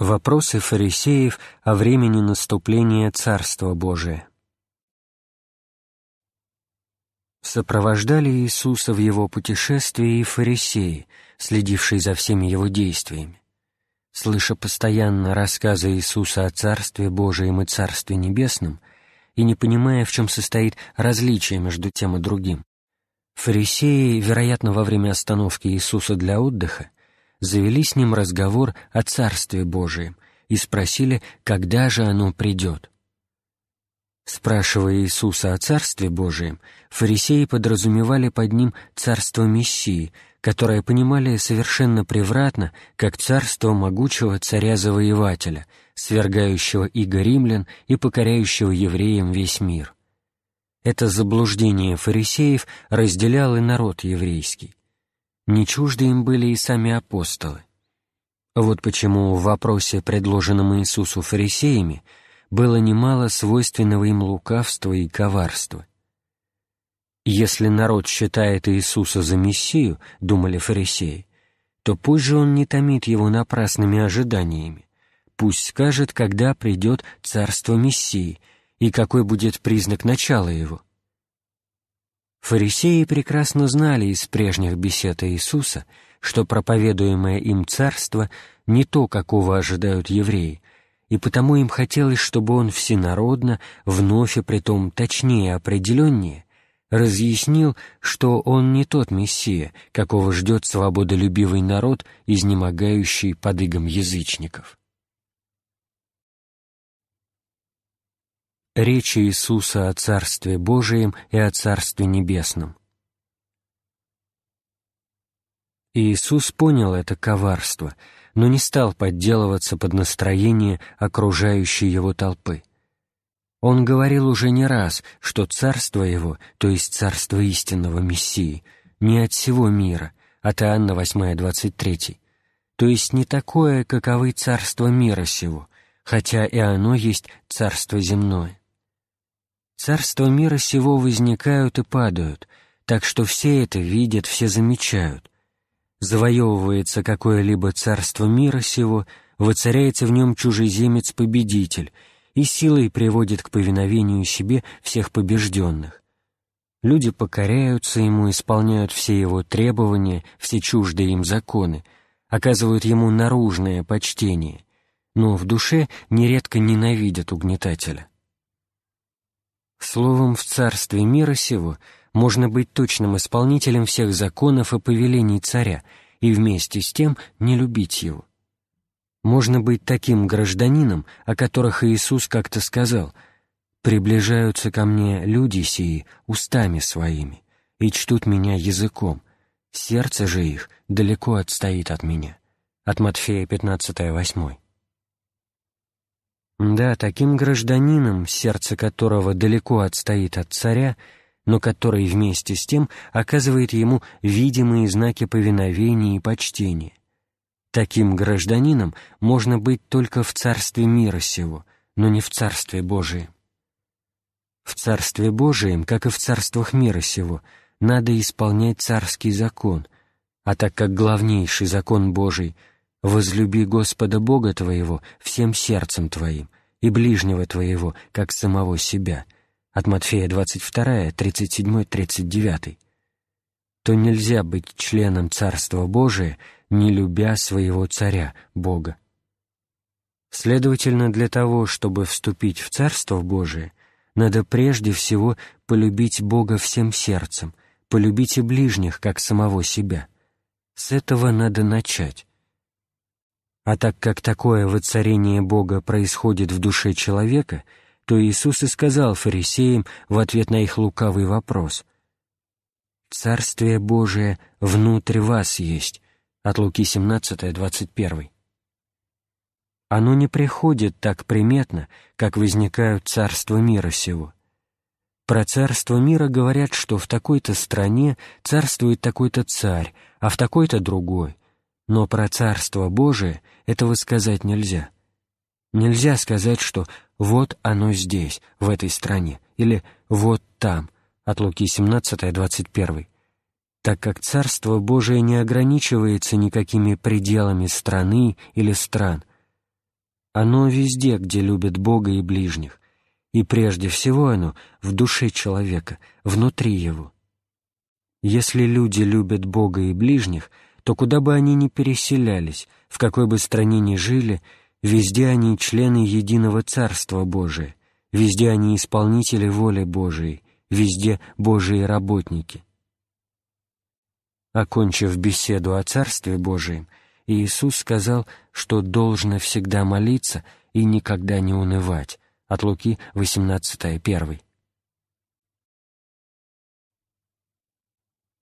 Вопросы фарисеев о времени наступления Царства Божия. Сопровождали Иисуса в его путешествии и фарисеи, следившие за всеми его действиями. Слыша постоянно рассказы Иисуса о Царстве Божием и Царстве Небесном, и не понимая, в чем состоит различие между тем и другим, фарисеи, вероятно, во время остановки Иисуса для отдыха, завели с ним разговор о Царстве Божием и спросили, когда же оно придет. Спрашивая Иисуса о Царстве Божием, фарисеи подразумевали под ним Царство Мессии, которое понимали совершенно превратно, как царство могучего царя-завоевателя, свергающего иго римлян и покоряющего евреям весь мир. Это заблуждение фарисеев разделял и народ еврейский не чужды им были и сами апостолы. Вот почему в вопросе, предложенном Иисусу фарисеями, было немало свойственного им лукавства и коварства. «Если народ считает Иисуса за Мессию, — думали фарисеи, — то пусть же он не томит его напрасными ожиданиями, пусть скажет, когда придет царство Мессии и какой будет признак начала его». Фарисеи прекрасно знали из прежних бесед Иисуса, что проповедуемое им царство не то, какого ожидают евреи, и потому им хотелось, чтобы он всенародно, вновь и притом точнее определеннее, разъяснил, что он не тот Мессия, какого ждет свободолюбивый народ, изнемогающий под игом язычников. речи Иисуса о Царстве Божием и о Царстве Небесном. Иисус понял это коварство, но не стал подделываться под настроение окружающей его толпы. Он говорил уже не раз, что царство его, то есть царство истинного Мессии, не от всего мира, от Иоанна 8:23, то есть не такое, каковы царство мира сего, хотя и оно есть царство земное. Царства мира сего возникают и падают, так что все это видят, все замечают. Завоевывается какое-либо царство мира сего, воцаряется в нем чужеземец-победитель и силой приводит к повиновению себе всех побежденных. Люди покоряются ему, исполняют все его требования, все чуждые им законы, оказывают ему наружное почтение, но в душе нередко ненавидят угнетателя. Словом, в царстве мира сего можно быть точным исполнителем всех законов и повелений царя и вместе с тем не любить его. Можно быть таким гражданином, о которых Иисус как-то сказал «Приближаются ко мне люди сии устами своими и чтут меня языком, сердце же их далеко отстоит от меня». От Матфея 15, 8. Да, таким гражданином, сердце которого далеко отстоит от царя, но который вместе с тем оказывает ему видимые знаки повиновения и почтения. Таким гражданином можно быть только в царстве мира сего, но не в царстве Божием. В царстве Божием, как и в царствах мира сего, надо исполнять царский закон, а так как главнейший закон Божий — «Возлюби Господа Бога твоего всем сердцем твоим, и ближнего твоего, как самого себя» от Матфея 22, 37, 39, то нельзя быть членом Царства Божия, не любя своего Царя, Бога. Следовательно, для того, чтобы вступить в Царство Божие, надо прежде всего полюбить Бога всем сердцем, полюбить и ближних, как самого себя. С этого надо начать. А так как такое воцарение Бога происходит в душе человека, то Иисус и сказал фарисеям в ответ на их лукавый вопрос «Царствие Божие внутрь вас есть» от Луки 17, 21. Оно не приходит так приметно, как возникают царства мира сего. Про царство мира говорят, что в такой-то стране царствует такой-то царь, а в такой-то другой, но про Царство Божие этого сказать нельзя. Нельзя сказать, что «вот оно здесь, в этой стране» или «вот там» от Луки 17, 21, так как Царство Божие не ограничивается никакими пределами страны или стран. Оно везде, где любит Бога и ближних, и прежде всего оно в душе человека, внутри его. Если люди любят Бога и ближних — то куда бы они ни переселялись, в какой бы стране ни жили, везде они члены единого Царства Божия, везде они исполнители воли Божией, везде Божьи работники. Окончив беседу о Царстве Божием, Иисус сказал, что должно всегда молиться и никогда не унывать. От Луки 18:1.